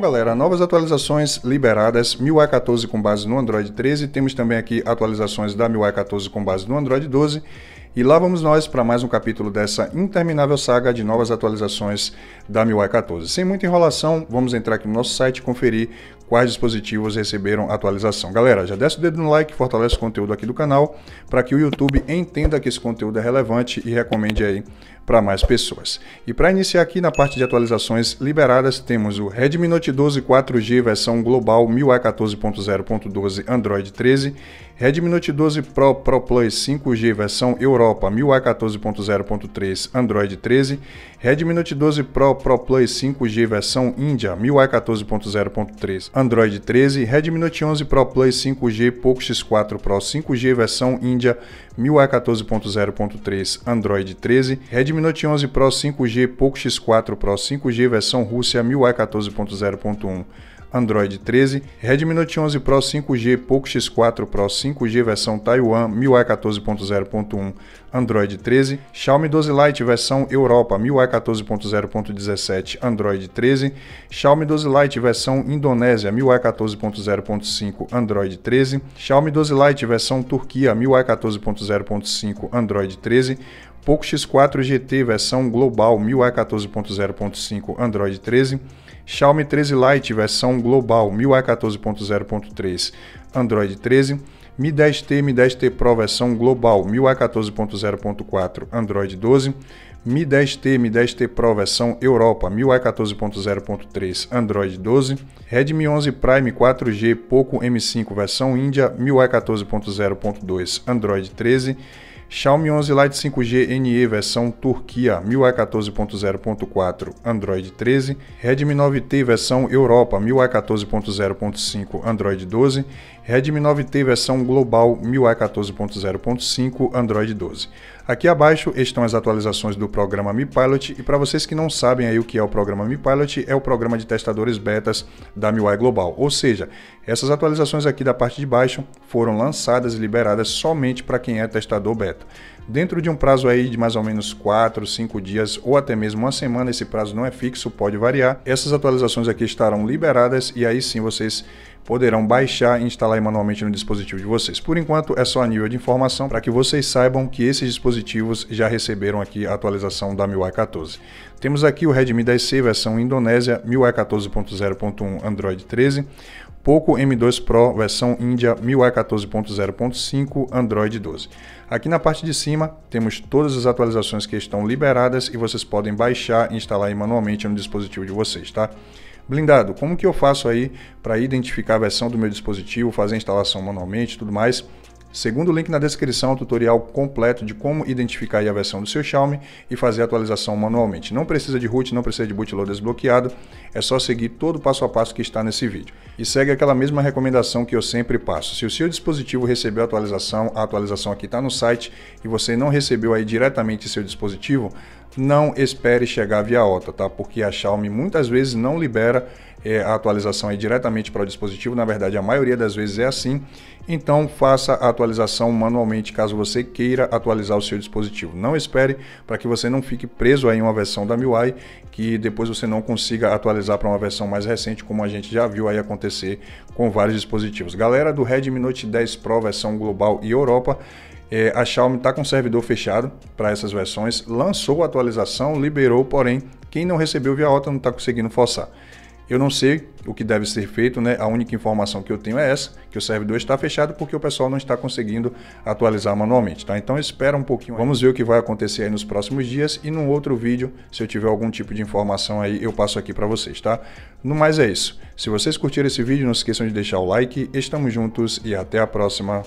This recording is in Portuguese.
galera, novas atualizações liberadas, MIUI 14 com base no Android 13, temos também aqui atualizações da MIUI 14 com base no Android 12, e lá vamos nós para mais um capítulo dessa interminável saga de novas atualizações da MIUI 14. Sem muita enrolação, vamos entrar aqui no nosso site e conferir quais dispositivos receberam atualização. Galera, já desce o dedo no like, fortalece o conteúdo aqui do canal, para que o YouTube entenda que esse conteúdo é relevante e recomende aí para mais pessoas. E para iniciar aqui na parte de atualizações liberadas, temos o Redmi Note 12 4G versão global MIUI 14.0.12 Android 13, Redmi Note 12 Pro Pro Plus 5G versão Europa 1014.0.3 Android 13, Redmi Note 12 Pro Pro Plus 5G versão Índia 1014.0.3 Android 13, Redmi Note 11 Pro Plus 5G Poco X4 Pro 5G versão Índia 1014.0.3 Android 13, Redmi Note 11 Pro 5G Poco X4 Pro 5G versão Rússia 1014.0.1 Android 13, Redmi Note 11 Pro 5G, Poco X4 Pro 5G versão Taiwan 1014.0.1, Android 13, Xiaomi 12 Lite versão Europa 1014.0.17, Android 13, Xiaomi 12 Lite versão Indonésia 1014.0.5, Android 13, Xiaomi 12 Lite versão Turquia 1014.0.5, Android 13, Poco X4 GT versão global 1014.0.5 Android 13, Xiaomi 13 Lite versão global 1014.0.3 Android 13, Mi 10T Mi 10T Pro versão global 1014.0.4 Android 12, Mi 10T, Mi 10T Pro versão Europa, MIUI 14.0.3, Android 12, Redmi 11 Prime 4G Poco M5 versão Índia, MIUI 14.0.2, Android 13, Xiaomi 11 Lite 5G NE versão Turquia 1014.0.4 Android 13, Redmi 9T versão Europa 1014.0.5 Android 12, Redmi 9T versão Global 1014.0.5 Android 12. Aqui abaixo estão as atualizações do programa Mi Pilot e para vocês que não sabem aí o que é o programa Mi Pilot, é o programa de testadores betas da MIUI Global. Ou seja, essas atualizações aqui da parte de baixo foram lançadas e liberadas somente para quem é testador beta. Dentro de um prazo aí de mais ou menos 4, 5 dias ou até mesmo uma semana, esse prazo não é fixo, pode variar. Essas atualizações aqui estarão liberadas e aí sim vocês poderão baixar e instalar manualmente no dispositivo de vocês. Por enquanto é só a nível de informação para que vocês saibam que esses dispositivos já receberam aqui a atualização da MIUI 14. Temos aqui o Redmi 10C versão Indonésia, MIUI 14.0.1 Android 13, Poco M2 Pro versão Índia 1014.0.5 Android 12. Aqui na parte de cima temos todas as atualizações que estão liberadas e vocês podem baixar e instalar manualmente no dispositivo de vocês, tá? Blindado, como que eu faço aí para identificar a versão do meu dispositivo, fazer a instalação manualmente e tudo mais? Segundo o link na descrição, o tutorial completo de como identificar a versão do seu Xiaomi e fazer a atualização manualmente. Não precisa de root, não precisa de bootloader desbloqueado, é só seguir todo o passo a passo que está nesse vídeo. E segue aquela mesma recomendação que eu sempre passo. Se o seu dispositivo recebeu a atualização, a atualização aqui está no site e você não recebeu aí diretamente seu dispositivo, não espere chegar via OTA, tá? Porque a Xiaomi muitas vezes não libera é, a atualização é diretamente para o dispositivo, na verdade a maioria das vezes é assim, então faça a atualização manualmente caso você queira atualizar o seu dispositivo. Não espere para que você não fique preso aí em uma versão da MIUI que depois você não consiga atualizar para uma versão mais recente, como a gente já viu aí acontecer com vários dispositivos. Galera do Redmi Note 10 Pro versão global e Europa, é, a Xiaomi está com o servidor fechado para essas versões, lançou a atualização, liberou, porém, quem não recebeu via alta não está conseguindo forçar. Eu não sei o que deve ser feito, né? A única informação que eu tenho é essa, que o servidor está fechado porque o pessoal não está conseguindo atualizar manualmente, tá? Então espera um pouquinho. Vamos ver o que vai acontecer aí nos próximos dias e num outro vídeo, se eu tiver algum tipo de informação aí, eu passo aqui para vocês, tá? No mais é isso. Se vocês curtiram esse vídeo, não esqueçam de deixar o like. Estamos juntos e até a próxima.